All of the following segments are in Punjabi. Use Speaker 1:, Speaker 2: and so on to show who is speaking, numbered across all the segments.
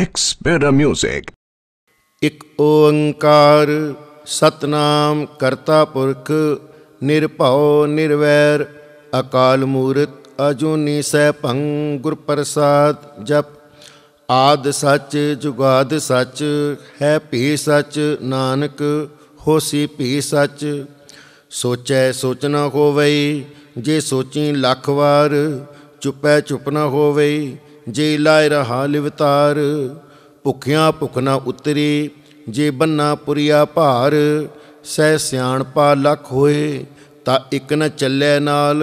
Speaker 1: ਐਕਸਪੀਰਾ 뮤직 ਇੱਕ ਓੰਕਾਰ ਸਤਨਾਮ ਕਰਤਾ ਪੁਰਖ ਨਿਰਭਉ ਨਿਰਵੈਰ ਅਕਾਲ ਮੂਰਤ ਅਜੂਨੀ ਸੈਭੰ ਗੁਰ ਪ੍ਰਸਾਦ ਜਪ ਆਦ ਸੱਚ ਜੁਗਾਦ ਸੱਚ ਹੈ ਭੀ ਸੱਚ ਨਾਨਕ ਹੋਸੀ ਭੀ ਸੱਚ ਸੋਚੈ ਸੋਚਣਾ ਹੋਵੇ ਜੇ ਸੋਚੀ ਲੱਖ ਵਾਰ ਚੁਪੈ ਚੁਪ ਨਾ ਹੋਵੇ ਜੇ ਲਾਇ ਰਹਾ ਲਿਵਤਾਰ ਭੁਖਿਆ ਭੁਖਨਾ ਉਤਰੇ ਜੇ ਬੰਨਾ ਪੁਰੀਆ ਭਾਰ ਸਹਿ ਸਿਆਣਪਾ ਲਖ ਹੋਏ ਤਾਂ ਇਕ ਨ ਚੱਲੇ ਨਾਲ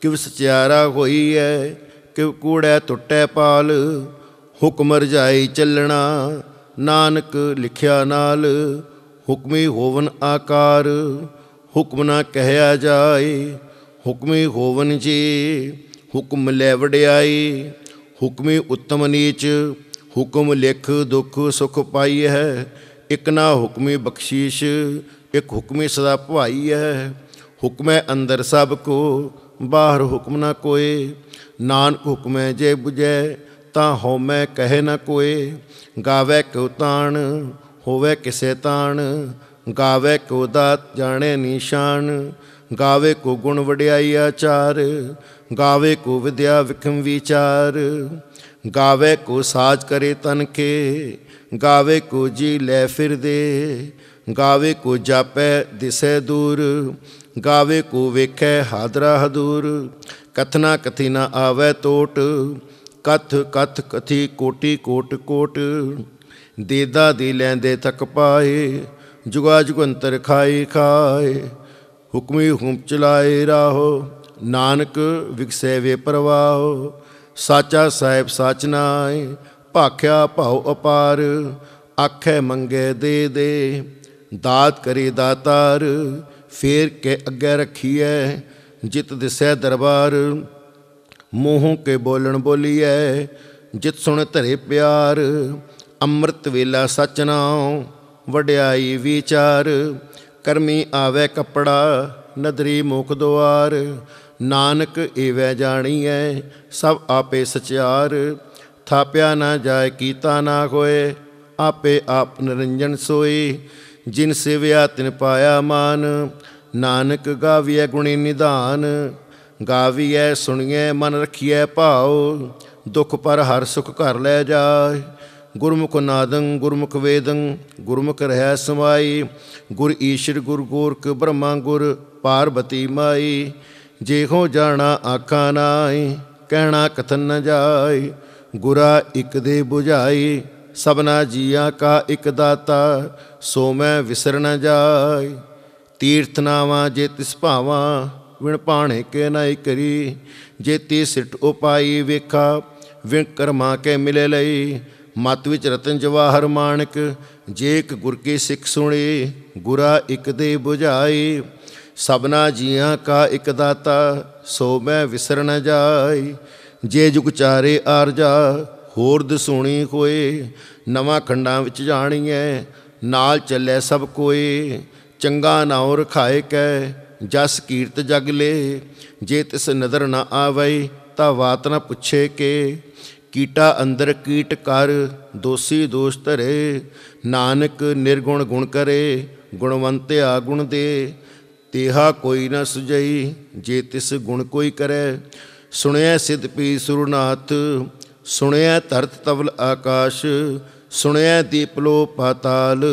Speaker 1: ਕਿਵ ਸਚਿਆਰਾ ਹੋਈ ਐ ਕਿਵ ਕੂੜੈ ਟੁੱਟੈ ਪਾਲ ਹੁਕਮ ਰਜਾਈ ਚੱਲਣਾ ਨਾਨਕ ਲਿਖਿਆ ਨਾਲ ਹੁਕਮੇ ਹੋਵਨ ਆਕਾਰ ਹੁਕਮ ਨਾ ਕਹਿਆ ਜਾਏ ਹੁਕਮੇ ਹੋਵਨ ਜੀ ਹੁਕਮ ਲੈ ਵਡਿਆਈ ਹੁਕਮੇ ਉੱਤਮ ਨੀਚ ਹੁਕਮ ਲਿਖ ਦੁੱਖ ਸੁਖ ਪਾਈ ਹੈ ਇਕ ਨਾ ਹੁਕਮੇ ਬਖਸ਼ੀਸ਼ ਇਕ ਹੁਕਮੇ ਸਦਾ ਭਾਈ ਹੈ ਹੁਕਮੇ ਅੰਦਰ ਸਭ ਕੋ ਬਾਹਰ ਹੁਕਮ ਨਾ ਕੋਏ ਨਾਨਕ ਹੁਕਮੇ ਜੇ 부ਜੈ ਤਾਂ ਹਉਮੈ ਕਹੇ ਨਾ ਕੋਏ ਗਾਵੇ ਕਿਉ ਤਾਣ ਹੋਵੇ ਕਿਸੇ ਤਾਣ ਗਾਵੇ ਕੋ ਦਾਤ ਜਾਣੇ ਨਿਸ਼ਾਨ ਗਾਵੇ ਕੋ ਗੁਣ ਵਡਿਆਈ ਆਚਾਰ ਗਾਵੇ ਕੋ ਵਿਦਿਆ ਵਿਖਮ ਵਿਚਾਰ ਗਾਵੇ ਕੋ ਸਾਜ ਕਰੇ ਤਨ ਕੇ ਗਾਵੇ ਕੋ ਜੀ ਲੈ ਫਿਰਦੇ ਗਾਵੇ ਕੋ ਜਾਪੈ ਦਿਸੈ ਦੂਰ ਗਾਵੇ ਕੋ ਵੇਖੈ ਹਾਦਰਾ ਹਦੂਰ ਕਥਨਾ ਕਥੀ ਨਾ ਆਵੇ ਟੋਟ ਕਥ ਕਥ ਕਥੀ ਕੋਟੀ ਕੋਟ ਕੋਟ ਦੇਦਾ ਦੇ ਲੈਂਦੇ ਤੱਕ ਪਾਏ ਜੁਗਾ ਜੁਗੰਤਰ ਖਾਈ ਖਾਏ ਹੁਕਮੀ ਹੁਮ ਚਲਾਏ ਰਾਹੋ ਨਾਨਕ ਵਿਕਸੇ ਵੇ ਪ੍ਰਵਾਹ ਸਾਚਾ ਸਾਹਿਬ ਸਾਚ ਨਾਏ ਭਾਖਿਆ ਭਾਉ ਅਪਾਰ ਆਖੇ ਮੰਗੇ ਦੇ ਦੇ ਦਾਤ ਕਰੇ ਦਾਤਾਰ ਫੇਰ ਕੇ ਅੱਗੇ ਰੱਖੀਐ ਜਿਤ ਦਿਸੈ ਦਰਬਾਰ ਮੂੰਹ ਕੇ ਬੋਲਣ ਬੋਲੀਐ ਜਿਤ ਸੁਣ ਧਰੇ ਪਿਆਰ ਅੰਮ੍ਰਿਤ ਵੇਲਾ ਸਚ ਨਾਉ ਵਡਿਆਈ ਵਿਚਾਰ ਕਰਮੀ ਆਵੇ ਕਪੜਾ ਨਦਰੀ ਮੁਖ ਦੁਆਰ ਨਾਨਕ ਏਵੈ ਜਾਣੀਐ ਸਭ ਆਪੇ ਸਚਿਆਰ ਥਾਪਿਆ ਨਾ ਜਾਏ ਕੀਤਾ ਨਾ ਹੋਏ ਆਪੇ ਆਪ ਨਿਰੰਜਨ ਸੋਈ ਜਿਨ ਸਿਵਿਆ ਤਿਨ ਪਾਇਆ ਮਾਨ ਨਾਨਕ ਗਾਵੀਐ ਗੁਣੀ ਨਿਧਾਨ ਗਾਵੀਐ ਸੁਣੀਐ ਮਨ ਰਖੀਐ ਭਾਉ ਦੁਖ ਪਰ ਹਰ ਸੁਖ ਘਰ ਲੈ ਜਾਏ ਗੁਰਮੁਖ ਨਾਦੰ ਗੁਰਮੁਖ ਵੇਦੰ ਗੁਰਮੁਖ ਰਹਿ ਸਮਾਈ ਗੁਰ ਈਸ਼ਰ ਗੁਰ ਗੋਰਖ ਬ੍ਰਹਮਾ ਗੁਰ ਪਾਰਬਤੀ ਮਾਈ ਜੇ ਹੋ ਜਾਣਾ ਆਖਾ ਨਾਏ ਕਹਿਣਾ ਕਥਨ ਨ ਜਾਏ ਗੁਰਾ ਇਕ ਦੇ 부ਝਾਈ ਸਭਨਾ ਜੀਆ ਕਾ ਇਕ ਦਾਤਾ ਸੋ ਮੈਂ ਵਿਸਰ ਨ ਜਾਏ ਤੀਰਥ ਨਾਵਾ ਜੇ ਤਿਸ ਭਾਵਾ ਵਿਣ ਪਾਣੇ ਕੇ ਨਾਈ ਕਰੀ ਜੇ ਤੀ ਸਿਟ ਉਪਾਈ ਵੇਖਾ ਵਿਣ ਕਰਮਾ ਕੇ ਮਿਲੇ ਲਈ ਮਤ ਵਿੱਚ ਰਤਨ ਜਵਾਹਰ ਮਾਨਕ ਜੇ ਇੱਕ ਗੁਰ ਕੀ ਸਿੱਖ ਸੁਣੇ ਗੁਰਾ ਇੱਕ ਦੇ 부ਝਾਈ ਸਭਨਾ ਜੀਆਂ ਕਾ ਇਕ ਦਾਤਾ ਸੋ ਮੈਂ ਵਿਸਰ ਨ ਜਾਈ ਜੇ ਜੁਗ ਚਾਰੇ ਆਰਜਾ ਹੋਰ ਦਸੂਣੀ ਹੋਏ ਨਵਾਂ ਖੰਡਾਂ ਵਿੱਚ ਜਾਣੀਐ ਨਾਲ ਚੱਲੇ ਸਭ ਕੋਏ ਚੰਗਾ ਨਾਉ ਰਖਾਏ ਕੈ ਜਸ ਕੀਰਤ ਜਗ ਲੇ ਜੇ ਤਿਸ ਨਦਰ ਨਾ ਆਵੈ ਤਾ ਵਾਤ ਨ ਪੁੱਛੇ ਕੇ ਕੀਟਾ ਅੰਦਰ ਕੀਟ ਕਰ ਦੋਸੀ ਦੋਸ਼ ਧਰੇ ਨਾਨਕ ਨਿਰਗੁਣ ਗੁਣ ਕਰੇ ਗੁਣਵੰਤਿਆ ਗੁਣ ਦੇ ਤੇਹਾ ਕੋਈ ਨਾ ਸੁਜਈ ਜੇ ਤਿਸ ਗੁਣ ਕੋਈ ਕਰੈ ਸੁਣਿਆ ਸਿਧ ਪੀ ਸੁਰਨਾਥ ਸੁਣਿਆ ਧਰਤ ਤਵਲ ਆਕਾਸ਼ ਸੁਣਿਆ ਦੀਪ ਲੋ ਪਾਤਾਲ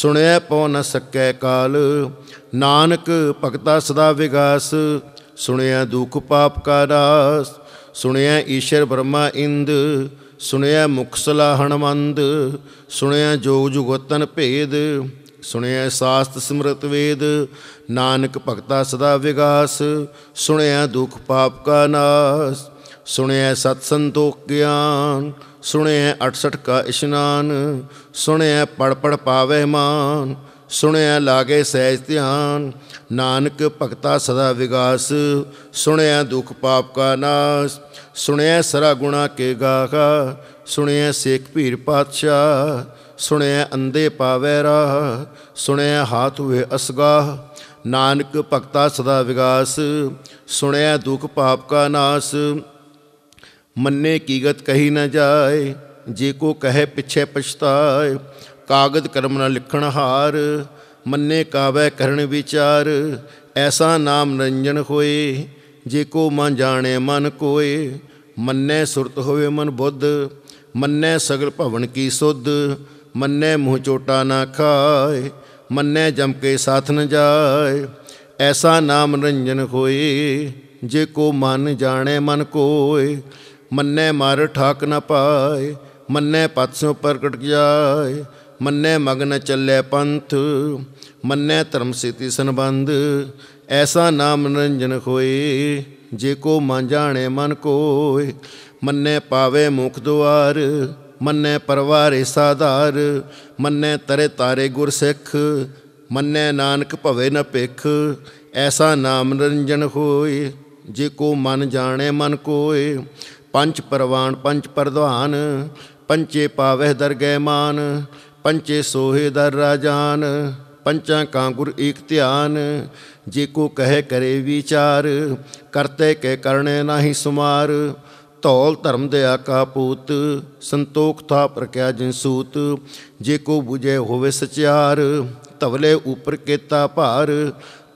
Speaker 1: ਸੁਣਿਆ ਪਉ ਨ ਸਕੈ ਕਾਲ ਨਾਨਕ ਭਗਤਾ ਸਦਾ ਵਿਗਾਸ ਸੁਣਿਆ ਦੁਖ ਪਾਪ ਕਾ ਰਾਸ ਸੁਣਿਆ ਈਸ਼ਰ ਬ੍ਰਹਮਾ ਇੰਦ ਸੁਣਿਆ ਮੁਖਸਲਾ ਹਨਮੰਦ ਸੁਣਿਆ ਜੋਗ ਜੁਗਤਨ ਭੇਦ ਸੁਣਿਆ ਸਾਸਤ ਸਿਮਰਤ ਵੇਦ ਨਾਨਕ ਭਗਤਾ ਸਦਾ ਵਿਗਾਸ ਸੁਣਿਆ ਦੁਖ ਪਾਪ ਕਾ ਨਾਸ ਸੁਣਿਆ ਸਤ ਸੰਤੋਖ ਗਿਆਨ ਸੁਣਿਆ 68 ਕਾ ਇਸ਼ਨਾਨ ਸੁਣਿਆ ਪੜ ਪੜ ਪਾਵੇ ਮਾਨ ਸੁਣਿਆ ਲਾਗੇ ਸਹਿਜ ਧਿਆਨ ਨਾਨਕ ਭਗਤਾ ਸਦਾ ਵਿਗਾਸ ਸੁਣਿਆ ਦੁਖ ਪਾਪ ਕਾ ਨਾਸ ਸੁਣਿਆ ਸਰਾ ਗੁਣਾ ਕੇ ਗਾਗਾ ਸੁਣਿਆ ਸੇਖ ਭੀਰ ਪਾਤਸ਼ਾਹ ਸੁਣਿਆ ਅੰਦੇ ਪਾਵੈ ਰਾਹ ਸੁਣਿਆ ਹਾਥ ਹੋਏ ਅਸਗਾਹ ਨਾਨਕ ਭਗਤਾ ਸਦਾ ਵਿਗਾਸ ਸੁਣਿਆ ਦੁਖ ਪਾਪ ਕਾ ਨਾਸ ਮੰਨੇ ਕੀ ਗਤ ਕਹੀ ਨਾ ਜਾਏ ਜੇ ਕੋ ਕਹੇ ਪਿਛੇ ਪਛਤਾਏ ਕਾਗਦ ਕਰਮ ਨਾ ਲਿਖਣ ਹਾਰ ਮੰਨੇ ਕਾਵੇ ਕਰਨ ਵਿਚਾਰ ਐਸਾ ਨਾਮ ਨਿਰੰਜਨ ਹੋਏ ਜੇ ਕੋ ਮਨ ਜਾਣੇ ਮਨ ਕੋਏ ਮੰਨੇ ਸੁਰਤ ਹੋਵੇ ਮਨ ਬੁੱਧ ਮੰਨੇ ਸਗਲ ਭਵਨ ਕੀ ਸੁਧ ਮੰਨੈ ਮੂੰਹ ਚੋਟਾ ਨਾ ਖਾਏ ਮੰਨੈ ਜਮ ਕੇ ਸਾਥ ਨ ਜਾਏ ਐਸਾ ਨਾਮ ਰੰਜਨ ਹੋਏ ਜੇ ਕੋ ਮਨ ਜਾਣੈ ਮਨ ਕੋਏ ਮੰਨੈ ਮਰ ਠਾਕ ਨ ਪਾਏ ਮੰਨੈ ਸੋ ਪ੍ਰਗਟ ਜਾਏ ਮੰਨੈ ਮਗਨ ਚੱਲੇ ਪੰਥ ਮੰਨੈ ਧਰਮ ਸਿਤੀ ਸੰਬੰਧ ਐਸਾ ਨਾਮ ਨਿਰੰਜਨ ਹੋਏ ਜੇ ਕੋ ਮਨ ਜਾਣੇ ਮਨ ਕੋਏ ਮੰਨੈ ਪਾਵੇ ਮੁਖ ਦੁਆਰ ਮੰਨੈ ਪਰਵਾਰੇ ਸਾਧਾਰ ਮੰਨੈ ਤਰੇ ਤਾਰੇ ਗੁਰ ਸਿੱਖ ਮੰਨੈ ਨਾਨਕ ਭਵੇ ਨ ਪੇਖ ਐਸਾ ਨਾਮ ਨਿਰੰਜਨ ਹੋਏ ਜੇ ਕੋ ਮਨ ਜਾਣੇ ਮਨ ਕੋਏ ਪੰਜ ਪਰਵਾਨ ਪੰਜ ਪਰਧਾਨ ਪੰਚੇ ਪਾਵਹਿ ਦਰਗਹਿ ਮਾਨ ਪੰਚੇ ਸੋਹੇ ਦਰ ਰਾਜਾਨ ਪੰਚਾਂ ਕਾ ਗੁਰ ਏਕ ਧਿਆਨ ਜੇ ਕੋ ਕਹੇ ਕਰੇ ਵਿਚਾਰ ਕਰਤੇ ਕੇ ਕਰਨੇ ਨਾਹੀ ਸੁਮਾਰ ਧੌਲ ਧਰਮ ਦੇ ਆਕਾ ਪੂਤ ਸੰਤੋਖ ਥਾ ਪ੍ਰਕਿਆ ਜਿਨ ਸੂਤ ਜੇ ਕੋ 부ਜੈ ਹੋਵੇ ਸਚਿਆਰ ਤਵਲੇ ਉਪਰ ਕੇਤਾ ਭਾਰ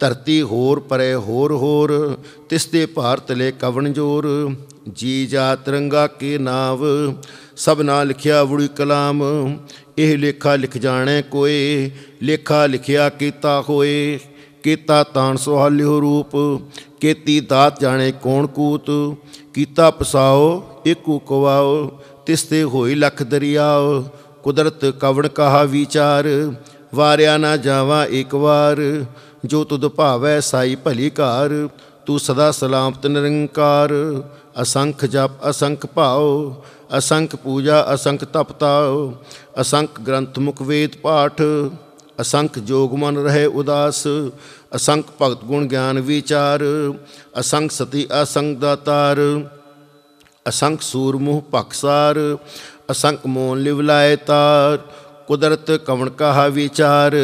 Speaker 1: ਧਰਤੀ ਹੋਰ ਪਰੇ ਹੋਰ ਹੋਰ ਤਿਸ ਦੇ ਭਾਰਤ ਲੈ ਕਵਣ ਜੋਰ ਜੀ ਜਾ ਤਰੰਗਾ ਕੇ ਨਾਵ ਸਭ ਨਾ ਲਿਖਿਆ ਵੜੀ ਕਲਾਮ ਇਹ ਲੇਖਾ ਲਿਖ ਜਾਣੇ ਕੋਏ ਲੇਖਾ ਲਿਖਿਆ ਕੀਤਾ ਹੋਏ ਕੀਤਾ ਤਾਣ ਸੁਹਾਲਿਓ ਰੂਪ ਕੀਤੀ ਦਾਤ ਜਾਣੇ ਕੋਣ ਕੂਤ ਕੀਤਾ ਪਸਾਓ ਏਕੂ ਕਵਾਓ ਤਿਸ ਤੇ ਹੋਈ ਲਖ ਦਰਿਆਓ ਕੁਦਰਤ ਕਵਣ ਕਹਾ ਵਿਚਾਰ ਵਾਰਿਆ ਨਾ ਜਾਵਾ ਇੱਕ ਵਾਰ ਜੋ ਤੁਧ ਭਾਵੈ ਸਾਈ ਭਲੀ ਘਾਰ ਤੂੰ ਸਦਾ ਸਲਾਮਤ ਨਿਰੰਕਾਰ ਅਸੰਖ ਜਪ ਅਸੰਖ ਭਾਉ ਅਸੰਖ ਪੂਜਾ ਅਸੰਖ ਤਪਤਾਉ ਅਸੰਖ ਗ੍ਰੰਥ ਮੁਖ ਵੇਦ ਪਾਠ ਅਸੰਖ ਜੋਗ ਮਨ ਰਹੇ ਉਦਾਸ ਅਸੰਖ ਭਗਤ ਗੁਣ ਗਿਆਨ ਵਿਚਾਰ ਅਸੰਖ ਸਤੀ ਅਸੰਖ ਦਾਤਾਰ ਅਸੰਖ ਸੂਰਮੁਖ ਪਖਸਾਰ ਅਸੰਖ ਮੋਨ ਲਿਵਲਾਏ ਤਾਰ ਕੁਦਰਤ ਕਵਣ ਕਹਾ ਵਿਚਾਰ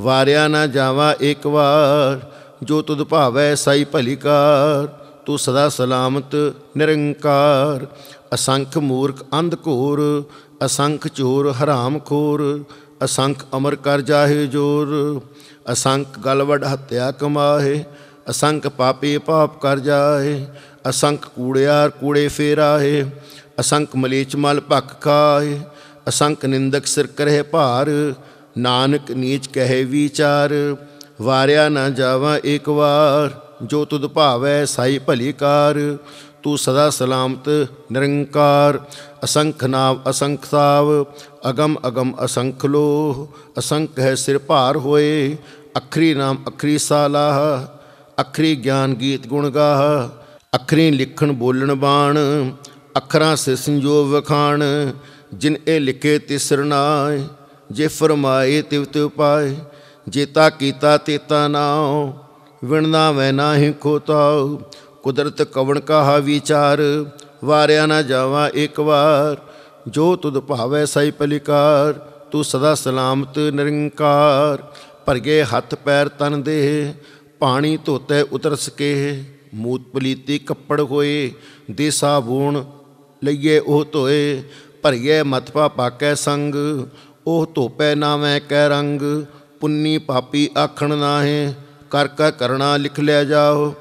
Speaker 1: ਵਾਰਿਆ ਨਾ ਜਾਵਾ ਇੱਕ ਵਾਰ ਜੋ ਤੁਧ ਭਾਵੈ ਸਾਈ ਭਲਿਕਾਰ ਤੂੰ ਸਦਾ ਸਲਾਮਤ ਨਿਰੰਕਾਰ ਅਸੰਖ ਮੂਰਖ ਅੰਧ ਘੋਰ ਅਸੰਖ ਚੋਰ ਹਰਾਮ ਖੋਰ ਅਸੰਖ ਅਮਰ ਕਰ ਜਾਹੇ ਜੋਰ ਅਸੰਖ ਗਲਵੜ ਹੱਤਿਆ ਕਮਾਹੇ ਅਸੰਖ ਪਾਪੀ ਪਾਪ ਕਰ ਜਾਹੇ ਅਸੰਖ ਕੂੜਿਆਰ ਕੂੜੇ ਫੇਰਾਹੇ ਅਸੰਖ ਮਲੇਚ ਮਲ ਭਕ ਖਾਏ ਅਸੰਖ ਨਿੰਦਕ ਸਿਰ ਕਰੇ ਭਾਰ ਨਾਨਕ ਨੀਚ ਕਹੇ ਵਿਚਾਰ ਵਾਰਿਆ ਨਾ ਜਾਵਾ ਇੱਕ ਵਾਰ ਜੋ ਤੁਧ ਭਾਵੈ ਸਾਈ ਭਲੀ ਕਾਰ ਤੂੰ ਸਦਾ ਸਲਾਮਤ ਨਿਰੰਕਾਰ ਅਸੰਖ ਨਾਮ ਅਸੰਖ ਸਾਵ ਅਗਮ ਅਗਮ ਅਸੰਖ ਲੋ ਅਸੰਖ ਹੈ ਸਿਰ ਭਾਰ ਹੋਏ ਅਖਰੀ ਨਾਮ ਅਖਰੀ ਸਾਲਾ ਅਖਰੀ ਗਿਆਨ ਗੀਤ ਗੁਣ ਗਾਹ ਅਖਰੀ ਲਿਖਣ ਬੋਲਣ ਬਾਣ ਅਖਰਾਂ ਸੇ ਸੰਜੋਵ ਵਖਾਣ ਜਿਨ ਇਹ ਲਿਖੇ ਤਿਸਰਨਾਏ ਜੇ ਫਰਮਾਏ ਤਿਵ ਤਿਵ ਪਾਏ ਜੇਤਾ ਕੀਤਾ ਤੇਤਾ ਨਾਉ ਵਿਣਦਾ ਵੈ ਨਾਹੀ ਖੋਤਾਉ ਕੁਦਰਤ ਕਵਣ ਕਹਾ ਵਿਚਾਰ ਵਾਰਿਆ ਨਾ ਜਾਵਾ ਇੱਕ ਵਾਰ ਜੋ ਤੁਧ ਭਾਵੈ ਸਈ ਪਲਿਕਾਰ ਤੂੰ ਸਦਾ ਸਲਾਮਤ ਨਿਰੰਕਾਰ ਭਰਗੇ ਹੱਥ ਪੈਰ ਤਨ ਦੇ ਪਾਣੀ ਧੋਤੇ ਉਤਰ ਸਕੇ ਮੂਤ ਪਲੀਤੀ ਕੱਪੜ ਹੋਏ ਦੇ ਸਾਬੂਣ ਲਈਏ ਉਹ ਧੋਏ ਭਰਗੇ ਮਤਪਾ ਪਾਕੇ ਸੰਗ ਉਹ ਧੋਪੈ ਨਾਵੇਂ ਕੈ ਰੰਗ ਪੁੰਨੀ ਪਾਪੀ ਆਖਣ ਨਾਹੇ ਕਰ ਕਰ ਕਰਣਾ ਲਿਖ ਲਿਆ ਜਾਓ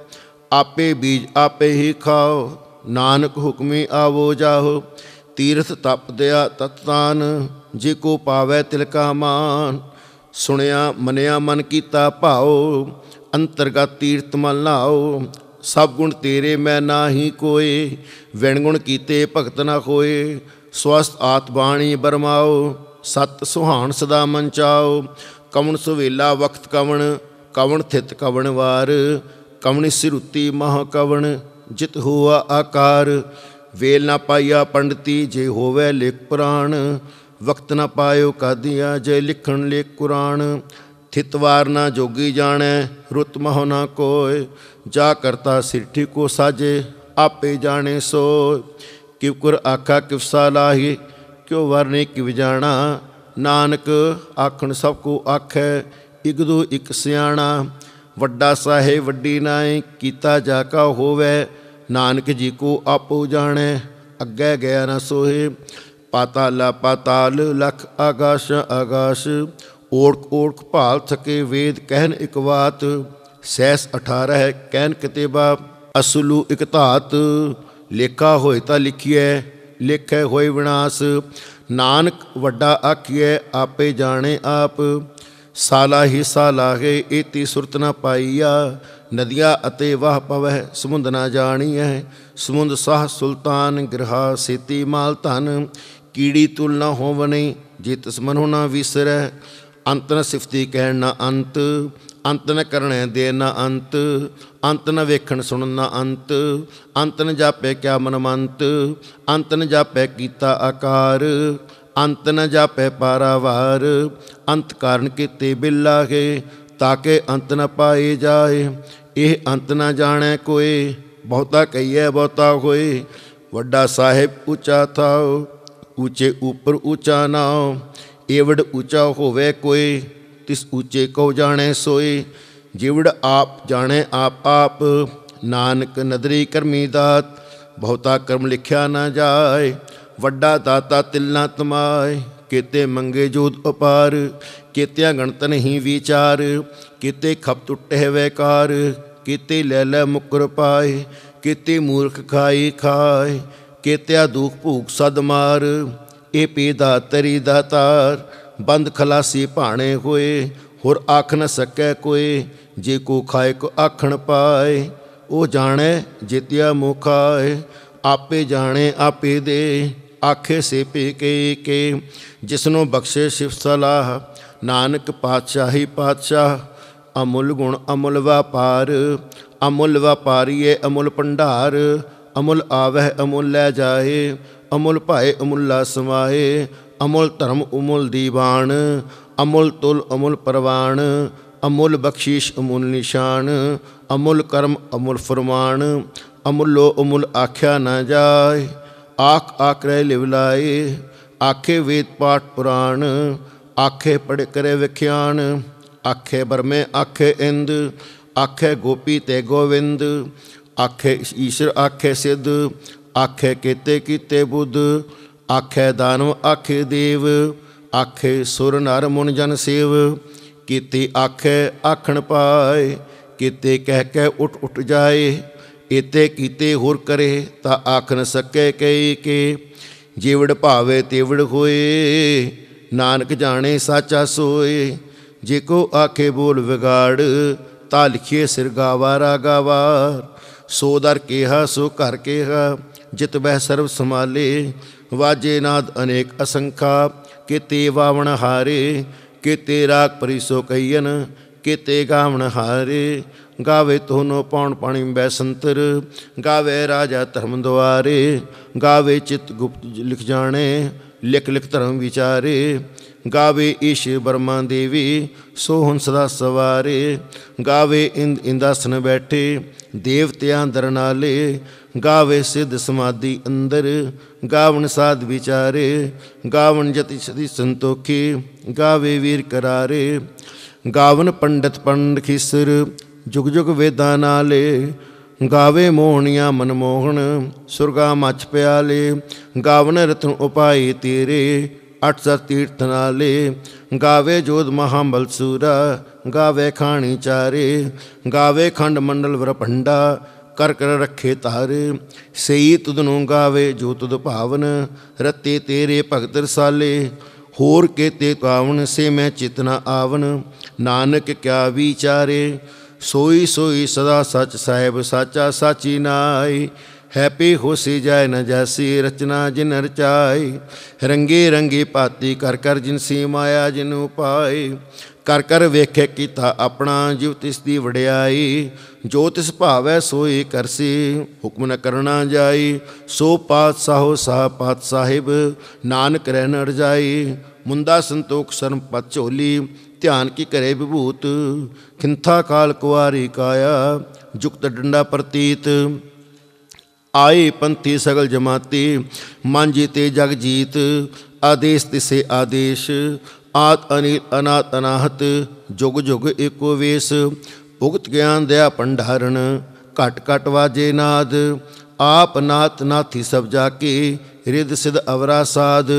Speaker 1: ਆਪੇ ਬੀਜ ਆਪੇ ਹੀ ਖਾਓ ਨਾਨਕ ਹੁਕਮੀ ਆਵੋ ਜਾਹੋ ਤੀਰਥ ਤਪ ਦਿਆ ਤਤਾਨ ਜੇ ਕੋ ਪਾਵੇ ਤਿਲਕਾ ਮਾਨ ਸੁਣਿਆ ਮੰਨਿਆ ਮਨ ਕੀਤਾ ਭਾਉ ਅੰਤਰਗਤ ਤੀਰਥ ਮਨ ਲਾਓ ਸਭ ਗੁਣ ਤੇਰੇ ਮੈਂ ਨਾਹੀ ਕੋਏ ਵਿਣ ਗੁਣ ਕੀਤੇ ਭਗਤ ਨਾ ਹੋਏ ਸਵਸਤ ਆਤ ਬਾਣੀ ਬਰਮਾਓ ਸਤ ਸੁਹਾਣ ਸਦਾ ਮਨ ਚਾਓ ਕਵਣ ਸੁਵੇਲਾ ਵਖਤ ਕਵਣ ਕਵਣ ਥਿਤ ਕਵਣ ਵਾਰ ਕਵਣ ਸਿਰੁਤੀ ਮਹ ਕਵਣ ਜਿਤ ਹੋਆ ਆਕਾਰ ਵੇਲ ਨਾ ਪਾਇਆ ਪੰਡਤੀ ਜੇ ਹੋਵੇ ਲਿਖ ਪ੍ਰਾਣ ਵਕਤ ਨਾ ਪਾਇਓ ਕਾਦੀਆ ਜੇ ਲਿਖਣ ਲੇ ਕੁਰਾਨ ਥਿਤਵਾਰ ਨਾ ਜੋਗੀ ਜਾਣੈ ਰੁਤ ਮਹੁ ਨਾ ਕੋਇ ਜਾ ਕਰਤਾ ਸਿਰਠੀ ਕੋ ਸਾਜੇ ਆਪੇ ਜਾਣੇ ਸੋ ਕਿਉ ਕਰ ਆਖਾ ਕਿਵ ਲਾਹੀ ਕਿਉ ਵਰਨੇ ਕਿਵ ਜਾਣਾ ਨਾਨਕ ਆਖਣ ਸਭ ਕੋ ਆਖੈ ਇਕ ਦੋ ਇਕ ਸਿਆਣਾ ਵੱਡਾ ਸਾਹਿਬ ਵੱਡੀ ਨਾਏ ਕੀਤਾ ਜਾ ਕਾ ਹੋਵੇ ਨਾਨਕ ਜੀ ਕੋ ਆਪੋ ਜਾਣੈ ਅੱਗੇ ਗਿਆ ਨਾ ਸੋਹੇ ਪਾਤਾਲ ਪਾਤਾਲ ਲਖ ਆਗਾਸ਼ ਆਗਾਸ਼ ਓੜਕ ਓੜਕ ਭਾਲ ਥਕੇ ਵੇਦ ਕਹਿਨ ਇਕ ਬਾਤ ਸੈਸ 18 ਹੈ ਕਹਿਨ ਕਿਤੇਬਾ ਅਸਲੂ ਇਕ ਧਾਤ ਲੇਖਾ ਹੋਏ ਤਾਂ ਲਿਖੀਐ ਲੇਖੇ ਹੋਏ ਵਿਨਾਸ਼ ਨਾਨਕ ਵੱਡਾ ਆਖੀਐ ਆਪੇ ਜਾਣੇ ਆਪ ਸਾਲਾ ਹੀ ਸਾਲਾ ਗੇ ਇਤੀ ਸੁਰਤ ਨਾ ਪਾਈਆ ਨਦੀਆਂ ਅਤੇ ਵਹ ਪਵਹਿ ਸਮੁੰਦ ਨਾ ਜਾਣੀ ਹੈ ਸਮੁੰਦ ਸਾਹ ਸੁਲਤਾਨ ਗ੍ਰਹਾ ਸੇਤੀ ਮਾਲ ਧਨ ਕੀੜੀ ਤੁਲ ਨਾ ਹੋਵਣੀ ਜੇ ਤਿਸ ਮਨੁ ਨਾ ਵਿਸਰੈ ਅੰਤ ਨ ਸਿਫਤੀ ਕਹਿਣ ਨਾ ਅੰਤ ਅੰਤ ਨ ਕਰਣੈ ਦੇ ਨ ਅੰਤ ਅੰਤ ਨ ਵੇਖਣ ਸੁਣਨ ਨ ਅੰਤ ਅੰਤ ਨ ਜਾਪੈ ਕਿਆ ਮਨ ਮੰਤ ਅੰਤ ਨ ਜਾਪੈ ਕੀਤਾ ਆਕਾਰ अंत न जा पै पारावार अंत कारण बिल्ला बिलाहे ताके अंत न पाए जाए यह अंत न जाने कोय बहुता कही है बहुता होए वड्डा साहेब ऊँचा था ऊँचे ऊपर ऊंचा ना एवड़ ऊँचा होवे कोय तिस ऊँचे को जाने सोए जिवड़ आप जाने आप आप नानक नदरी करमी दात बहुता कर्म लिखा ना जाए ਵੱਡਾ ਦਾਤਾ ਤਿਲਨਾ ਤਮਾਏ ਕੀਤੇ ਮੰਗੇ ਜੋਤ ਉਪਾਰ ਕੀਤਿਆ ਗਣਤ ਨਹੀਂ ਵਿਚਾਰ ਕੀਤੇ ਖਪ ਟੁੱਟੇ ਵੇਕਾਰ ਕੀਤੇ ਲੈ ਲੈ ਮੁਕਰ ਪਾਏ ਕੀਤੇ ਮੂਰਖ ਖਾਈ ਖਾਏ ਕੀਤਿਆ ਦੁਖ ਭੂਖ ਸਦ ਮਾਰ ਇਹ ਪੀਦਾ ਤਰੀ ਦਾਤਾਰ ਬੰਦ ਖਲਾਸੀ ਭਾਣੇ ਹੋਏ ਹੋਰ ਆਖ ਨ ਸਕੈ ਕੋਏ ਜੇ ਕੋ ਖਾਏ ਕੋ ਆਖਣ ਪਾਏ ਉਹ ਜਾਣੈ ਜਿਤਿਆ ਮੁਖਾਏ ਆਪੇ ਜਾਣੇ ਆਪੇ ਦੇ ਆਖੇ ਸੇ ਪੇ ਕੇ ਜਿਸਨੂੰ ਬਖਸ਼ੇ ਸ਼ਿਵ ਨਾਨਕ ਪਾਤਸ਼ਾਹੀ ਪਾਤਸ਼ਾਹ ਅਮੁੱਲ ਗੁਣ ਅਮੁੱਲ ਵਪਾਰ ਅਮੁੱਲ ਵਪਾਰੀਏ ਅਮੁੱਲ ਭੰਡਾਰ ਅਮੁੱਲ ਆਵਹਿ ਅਮੁੱਲ ਲੈ ਜਾਏ ਅਮੁੱਲ ਭਾਏ ਅਮੁੱਲਾ ਸਮਾਏ ਅਮੁੱਲ ਧਰਮ ਉਮੁੱਲ ਦੀਵਾਨ ਅਮੁੱਲ ਤੁਲ ਅਮੁੱਲ ਪਰਵਾਨ ਅਮੁੱਲ ਬਖਸ਼ੀਸ਼ ਅਮੁੱਲ ਨਿਸ਼ਾਨ ਅਮੁੱਲ ਕਰਮ ਅਮੁੱਲ ਫਰਮਾਨ ਅਮੁੱਲੋ ਅਮੁੱਲ ਆਖਿਆ ਨਾ ਜਾਏ ਆਖ ਆਖ ਰਹਿ ਲਿਵ ਲਾਏ ਆਖੇ ਵੇਦ ਪਾਠ ਪੁਰਾਣ ਆਖੇ ਪੜ ਕਰੇ ਵਿਖਿਆਨ ਆਖੇ ਬਰਮੇ ਆਖੇ ਇੰਦ ਆਖੇ ਗੋਪੀ ਤੇ ਗੋਵਿੰਦ ਆਖੇ ਈਸ਼ਰ ਆਖੇ ਸਿੱਧ ਆਖੇ ਕੀਤੇ ਕੀਤੇ ਬੁੱਧ ਆਖੇ ਦਾਨਵ ਆਖੇ ਦੇਵ ਆਖੇ ਸੁਰ ਨਰ ਮੁਨ ਜਨ ਸੇਵ ਕੀਤੇ ਆਖੇ ਆਖਣ ਪਾਏ ਕੀਤੇ ਕਹਿ ਕੇ ਉਠ ਉਠ ਜਾਏ ਇਤੇ ਕੀਤੇ ਹੋਰ ਕਰੇ ਤਾਂ ਆਖ ਨ ਸਕੇ ਕਈ ਕੇ ਜੀਵੜ ਭਾਵੇ ਤੇਵੜ ਹੋਏ ਨਾਨਕ ਜਾਣੇ ਸਾਚਾ ਸੋਏ ਜੇ ਕੋ ਆਖੇ ਬੋਲ ਵਿਗਾੜ ਤਾ ਲਿਖੇ ਸਿਰ ਗਾਵਾਰਾ ਗਾਵਾਰ ਸੋ ਦਰ ਕੇਹਾ ਸੋ ਘਰ ਕੇਹਾ ਜਿਤ ਬਹਿ ਸਰਬ ਸਮਾਲੇ ਵਾਜੇ ਨਾਦ ਅਨੇਕ ਅਸੰਖਾ ਕਿਤੇ ਵਾਵਣ ਹਾਰੇ ਕਿਤੇ ਰਾਗ ਪਰਿਸੋ ਕਈਨ ਕਿਤੇ ਗਾਵਣ ਹਾਰੇ ਗਾਵੇ ਤੋਨੋ ਪੌਣ ਪਾਣੀ ਬੈਸੰਤਰ ਗਾਵੇ ਰਾਜਾ ਧਰਮ ਦੁਆਰੇ ਗਾਵੇ ਚਿਤ ਗੁਪਤ ਲਿਖ ਜਾਣੇ ਲਿਖ ਲਿਖ ਧਰਮ ਵਿਚਾਰੇ ਗਾਵੇ ਈਸ਼ ਬਰਮਾ ਦੇਵੀ ਸੋਹਣ ਸਦਾ ਸਵਾਰੇ ਗਾਵੇ ਇੰਦ ਇੰਦਾਸਨ ਬੈਠੇ ਦੇਵਤਿਆਂ ਦਰਨਾਲੇ ਗਾਵੇ ਸਿੱਧ ਸਮਾਦੀ ਅੰਦਰ ਗਾਵਣ ਸਾਧ ਵਿਚਾਰੇ ਗਾਵਣ ਜਤਿ ਸਦੀ ਸੰਤੋਖੀ ਗਾਵੇ ਵੀਰ ਕਰਾਰੇ ਗਾਵਨ ਪੰਡਤ ਪੰਡ ਖਿਸਰ ਜੁਗ ਜੁਗ ਵੇਦਾਂ ਨਾਲੇ ਗਾਵੇ ਮੋਹਣੀਆਂ ਮਨਮੋਹਣ ਸੁਰਗਾ ਮੱਚ ਪਿਆਲੇ ਗਾਵਨ ਰਤਨ ਉਪਾਈ ਤੇਰੇ ਅਠ ਸਰ ਤੀਰਥ ਨਾਲੇ ਗਾਵੇ ਜੋਧ ਮਹਾ ਬਲਸੂਰਾ ਗਾਵੇ ਖਾਣੀ ਚਾਰੇ ਗਾਵੇ ਖੰਡ ਮੰਡਲ ਵਰਪੰਡਾ ਕਰ ਕਰ ਰੱਖੇ ਤਾਰੇ ਸਈ ਤੁਧ ਨੂੰ ਗਾਵੇ ਜੋ ਤੁਧ ਭਾਵਨ ਰਤੇ ਤੇਰੇ ਭਗਤ ਰਸਾਲੇ ਹੋਰ ਕੇ ਤੇ ਕਾਵਨ ਸੇ ਮੈਂ ਚਿਤਨਾ ਆਵਨ ਨਾਨਕ ਕਿਆ ਵਿਚਾਰੇ ਸੋਈ ਸੋਈ ਸਦਾ ਸੱਚ ਸਾਹਿਬ ਸਾਚਾ ਸਾਚੀ ਨਾਈ ਹੈਪੀ ਹੋਸੀ ਜੈ ਨ ਜੈਸੀ ਰਚਨਾ ਜਿਨ ਰਚਾਈ ਰੰਗੇ ਰੰਗੇ ਪਾਤੀ ਕਰ ਕਰ ਜਿਨ ਸੀ ਮਾਇਆ ਜਿਨ ਉਪਾਈ ਕਰ ਕਰ ਵੇਖੇ ਕੀਤਾ ਆਪਣਾ ਜਿਉ ਤਿਸ ਦੀ ਵਡਿਆਈ ਜੋ ਤਿਸ ਭਾਵੈ ਸੋਈ ਕਰਸੀ ਹੁਕਮ ਨ ਕਰਨਾ ਜਾਈ ਸੋ ਪਾਤ ਸਾਹੋ ਸਾ ਪਾਤ ਸਾਹਿਬ ਨਾਨਕ ਰਹਿ ਨ ਜਾਈ ਮੁੰਦਾ ਸੰਤੋਖ ਸਰਮ ਪਤ ਝੋਲੀ ਧਿਆਨ ਕੀ ਕਰੇ ਵਿਭੂਤ ਖਿੰਥਾ ਕਾਲ ਕੁਵਾਰੀ ਕਾਇਆ ਜੁਗਤ ਡੰਡਾ ਪ੍ਰਤੀਤ ਆਏ ਪੰਥੀ ਸਗਲ ਜਮਾਤੀ ਮਨ ਜੀਤੇ ਜਗ ਜੀਤ ਆਦੇਸ਼ ਤਿਸੇ ਆਦੇਸ਼ ਆਤ ਅਨੀਤ ਅਨਾਤ ਅਨਾਹਤ ਜੁਗ ਜੁਗ ਏਕੋ ਵੇਸ ਭੁਗਤ ਗਿਆਨ ਦਿਆ ਭੰਡਾਰਨ ਘਟ ਘਟ ਵਾਜੇ ਨਾਦ ਆਪ ਨਾਤ ਨਾਥੀ ਸਭ ਜਾ ਕੇ ਰਿਦ ਸਿਧ ਅਵਰਾ ਸਾਧ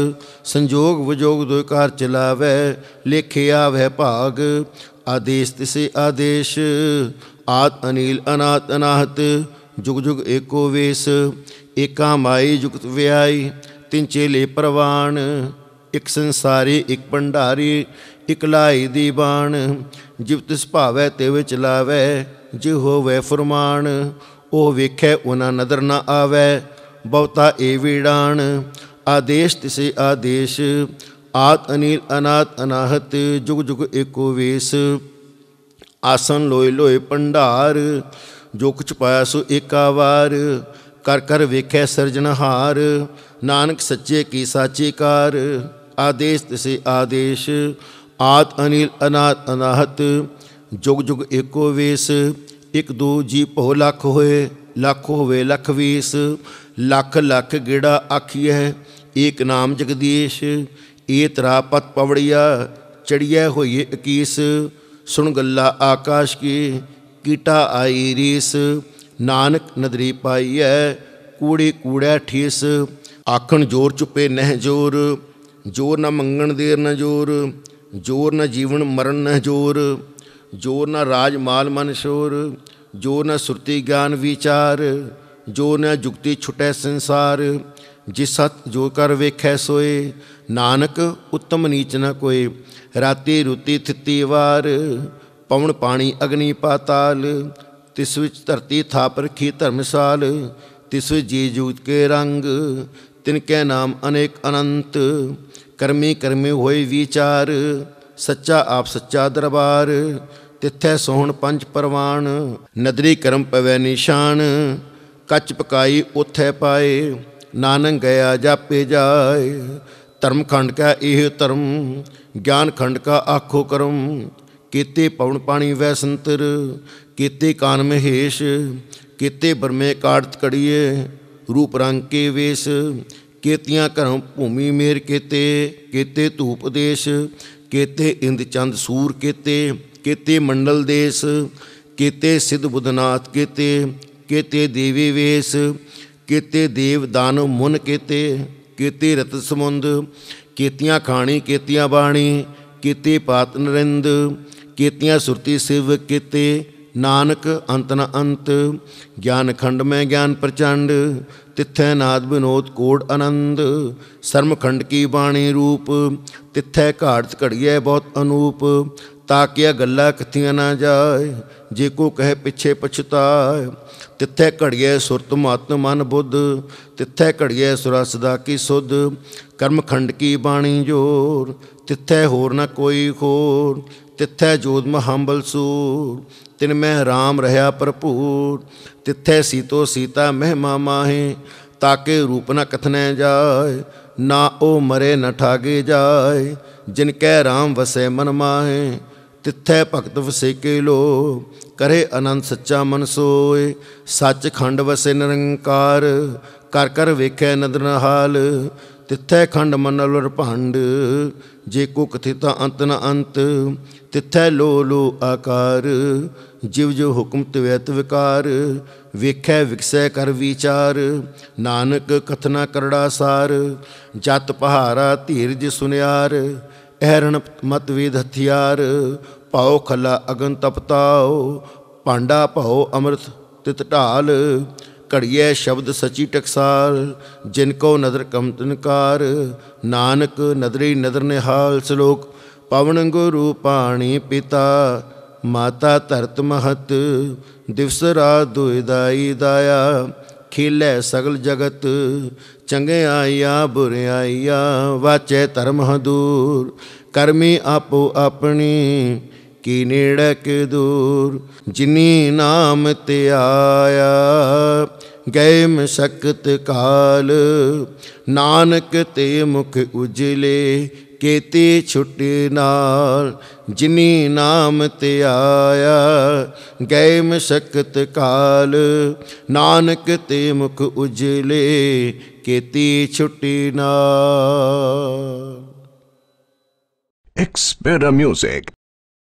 Speaker 1: ਸੰਜੋਗ ਵਿਜੋਗ ਦੁਇਕਾਰ ਚਲਾਵੇ ਲੇਖੇ ਆਵੇ ਭਾਗ ਆਦੇਸ਼ ਤਿਸੇ ਆਦੇਸ਼ ਆਤ ਅਨੀਲ ਅਨਾਤ ਅਨਾਹਤ ਜੁਗ ਜੁਗ ਏਕੋ ਵੇਸ ਏਕਾ ਮਾਈ ਜੁਗਤ ਵਿਆਈ ਤਿੰਨ ਚੇਲੇ ਪ੍ਰਵਾਨ ਇਕ ਸੰਸਾਰੀ ਇਕ ਭੰਡਾਰੀ ਇਕ ਲਾਈ ਦੀ ਬਾਣ ਜਿਵ ਤਿਸ ਭਾਵੈ ਤੇ ਵਿਚ ਲਾਵੇ ਜਿ ਹੋਵੇ ਫਰਮਾਨ ਉਹ ਵੇਖੈ ਉਹਨਾਂ ਨਦਰ ਨਾ ਆਵੇ ਬਹੁਤਾ ਏ ਵੀੜਾਣ ਆਦੇਸ਼ ਤਿਸੇ ਆਦੇਸ਼ ਆਤ ਅਨੀਲ ਅਨਾਤ ਅਨਾਹਤ ਜੁਗ ਜੁਗ ਏਕੋ ਵੇਸ ਆਸਨ ਲੋਏ ਲੋਏ ਪੰਡਾਰ ਜੋ ਕੁਛ ਪਾਇਆ ਸੋ ਏਕਾ ਵਾਰ ਕਰ ਕਰ ਵੇਖੈ ਸਿਰਜਣਹਾਰ ਨਾਨਕ ਸੱਚੇ ਕੀ ਸਾਚੀ ਕਾਰ ਆਦੇਸ਼ ਤਿਸੇ ਆਦੇਸ਼ ਆਤ ਅਨੀਲ ਅਨਾਤ ਅਨਾਹਤ ਜੁਗ ਜੁਗ ਏਕੋ ਵੇਸ ਇੱਕ ਦੋ ਜੀ ਭੋ ਲੱਖ ਹੋਏ ਲੱਖ ਹੋਵੇ ਲੱਖ ਵੀਸ ਲੱਖ ਲੱਖ ਗਿੜਾ ਆਖੀਐ ਏਕ ਨਾਮ ਜਗਦੀਸ਼ ਏ ਤਰਾਪਤ ਪਵੜਿਆ ਚੜਿਐ ਹੋਈਏ 21 ਸੁਣ ਗੱਲਾ ਆਕਾਸ਼ ਕੀ ਕੀਟਾ ਆਈ ਰੀਸ ਨਾਨਕ ਨਦਰੀ ਪਾਈਐ ਕੂੜੇ ਕੂੜੈ ਠੀਸ ਆਖਣ ਜੋਰ ਚੁੱਪੇ ਨਹਿ ਜੋਰ ਜੋਰ ਨਾ ਮੰਗਣ ਦੇਰ ਨਾ ਜੋਰ ਜੋਰ ਨਾ ਜੀਵਨ ਮਰਨ ਨਾ ਜੋਰ ਜੋ ਨ ਰਾਜ ਮਾਲ ਮਨ ਸ਼ੋਰ ਜੋ ਨ ਸੁਰਤੀ ਗਿਆਨ ਵਿਚਾਰ ਜੋ ਨ ਜੁਗਤੀ ਛੁਟੈ ਸੰਸਾਰ ਜਿਸ ਸਤ ਜੋ ਕਰ ਵੇਖੈ ਸੋਏ ਨਾਨਕ ਉਤਮ ਨੀਚ ਨ ਕੋਏ ਰਾਤੀ ਰੁਤੀ ਥਿਤੀ ਵਾਰ ਪਵਨ ਪਾਣੀ ਅਗਨੀ ਪਾਤਾਲ ਤਿਸ ਵਿੱਚ ਧਰਤੀ ਥਾਪ ਰਖੀ ਧਰਮਸਾਲ ਤਿਸ ਜੀ ਜੂਤ ਕੇ ਰੰਗ ਤਿਨ ਕੈ ਨਾਮ ਅਨੇਕ ਅਨੰਤ ਕਰਮੀ ਕਰਮੇ ਹੋਏ ਵਿਚਾਰ ਸੱਚਾ ਆਪ ਸੱਚਾ ਦਰਬਾਰ ਤਿੱਥੈ ਸੋਹਣ ਪੰਜ ਪਰਵਾਨ ਨਦਰੀ ਕਰਮ ਪਵੈ ਨਿਸ਼ਾਨ ਕੱਚ ਪਕਾਈ ਉਥੈ ਪਾਏ ਨਾਨਕ ਗਿਆ ਜਾਪੇ ਜਾਏ ਧਰਮ ਖੰਡ ਕਾ ਇਹ ਧਰਮ ਗਿਆਨ ਖੰਡ ਕਾ ਆਖੋ ਕਰਮ ਕੀਤੇ ਪਵਨ ਪਾਣੀ ਵੈ ਸੰਤਰ ਕੀਤੇ ਕਾਨ ਮਹੇਸ਼ ਕੀਤੇ ਬਰਮੇ ਕਾੜਤ ਕੜੀਏ ਰੂਪ ਰੰਗ ਕੇ ਵੇਸ ਕੀਤੀਆਂ ਕਰਮ ਭੂਮੀ ਮੇਰ ਕੀਤੇ ਕੀਤੇ ਧੂਪ ਦੇਸ਼ ਕੇਤੇ ਇੰਦ ਚੰਦ ਸੂਰ ਕੇਤੇ ਕੇਤੇ ਮੰਡਲ ਦੇਸ ਕੇਤੇ ਸਿੱਧ ਬੁਧਨਾਥ ਕੇਤੇ ਕੇਤੇ ਦੇਵੀ ਵੇਸ ਕੇਤੇ ਦੇਵ ਦਾਨ ਮੁਨ ਕੇਤੇ ਕੇਤੇ ਰਤ ਸਮੁੰਦ ਕੇਤੀਆਂ ਖਾਣੀ ਕੇਤੀਆਂ ਬਾਣੀ ਕੇਤੇ ਪਾਤ ਨਰਿੰਦ ਕੇਤੀਆਂ ਸੁਰਤੀ ਸਿਵ ਕੇਤੇ नानक अंत न अंत ज्ञान खंड में ज्ञान प्रचंड तिथै नाद विनोद कोड आनंद शर्मखंड खंड की बाणी रूप तिथै घाट घड़िए बहुत अनूप ताकिया गल्ला कथिया ना जाए जे को कहे पिछे पछताए तिथे घड़िए सुरत महात्म मन बुद्ध तिथे घड़िए सुरा सदा की सुध कर्म खंड की बाणी जोर तिथे होर न कोई खोर तिथे जोद महम्बल सूर ਤਿਨ ਮੈਂ ਰਾਮ ਰਹਾ ਭਰਪੂਰ ਤਿੱਥੈ ਸੀਤੋ ਸੀਤਾ ਮਹਿਮਾ ਮਾਹੇ ਤਾਕੇ ਰੂਪ ਨ ਕਥਨੈ ਜਾਏ ਨਾ ਉਹ ਮਰੇ ਨ ਠਾਗੇ ਜਾਏ ਜਿਨ ਕੈ ਰਾਮ ਵਸੈ ਮਨ ਮਾਹੇ ਤਿੱਥੈ ਭਗਤ ਵਸੇ ਕੇ ਲੋ ਕਰੇ ਅਨੰਦ ਸੱਚਾ ਮਨ ਸੋਏ ਸੱਚ ਖੰਡ ਵਸੇ ਨਿਰੰਕਾਰ ਕਰ ਕਰ ਵੇਖੈ ਨਦਨ ਨਹਾਲ ਤਿੱਥੈ ਖੰਡ ਮਨਲ ਭੰਡ ਜੇ ਕੋ ਕਥਿਤਾ ਅੰਤ ਨ ਅੰਤ ਤਿੱਥੈ ਲੋ ਲੋ ਆਕਾਰ ਜਿਵ ਜੋ ਹੁਕਮ ਤਵੈਤ ਵਿਕਾਰ ਵੇਖੈ ਵਿਕਸੈ ਕਰ ਵਿਚਾਰ ਨਾਨਕ ਕਥਨਾ ਕਰੜਾ ਸਾਰ ਜਤ ਪਹਾਰਾ ਧੀਰਜ ਸੁਨਿਆਰ ਅਹਰਣ ਮਤ ਵੇਦ ਹਥਿਆਰ ਪਾਉ ਖਲਾ ਅਗਨ ਤਪਤਾਉ ਪਾਂਡਾ ਭਾਉ ਅੰਮ੍ਰਿਤ ਤਿਤ ਢਾਲ ਘੜੀਏ ਸ਼ਬਦ ਸਚੀ ਟਕਸਾਲ ਜਿਨ ਕੋ ਨਦਰ ਕਮ ਤਨਕਾਰ ਨਾਨਕ ਨਦਰੀ ਨਦਰ ਨਿਹਾਲ ਸ਼ਲੋਕ ਪਵਨ ਗੁਰੂ ਪਾਣੀ ਪਿਤਾ ਮਾਤਾ ਧਰਤ ਮਹਤ ਦਿਵਸ ਰਾਤ ਦੁਇ ਦਾਈ ਦਾਇਆ ਖੇਲੇ ਸਗਲ ਜਗਤ ਚੰਗਿਆਈਆ ਬੁਰਿਆਈਆ ਵਾਚੇ ਧਰਮ ਹਦੂਰ ਕਰਮੀ ਆਪੋ ਆਪਣੀ ਕੀ ਨੇੜਕ ਦੂਰ ਜਿਨੀ ਨਾਮ ਤੇ ਆਇਆ ਗਏ ਮਸ਼ਕਤ ਕਾਲ ਨਾਨਕ ਤੇ ਮੁਖ ਉਜਲੇ ਕੀਤੀ ਛੁੱਟ ਨਾਲ ਜਿਨੀ ਨਾਮ ਤੇ ਆਇਆ ਗਏ ਮਸ਼ਕਤ ਕਾਲ ਨਾਨਕ ਤੇ ਮੁਖ ਉਜਲੇ ਕੀਤੀ ਛੁੱਟੀ ਨਾਲ Experimüzik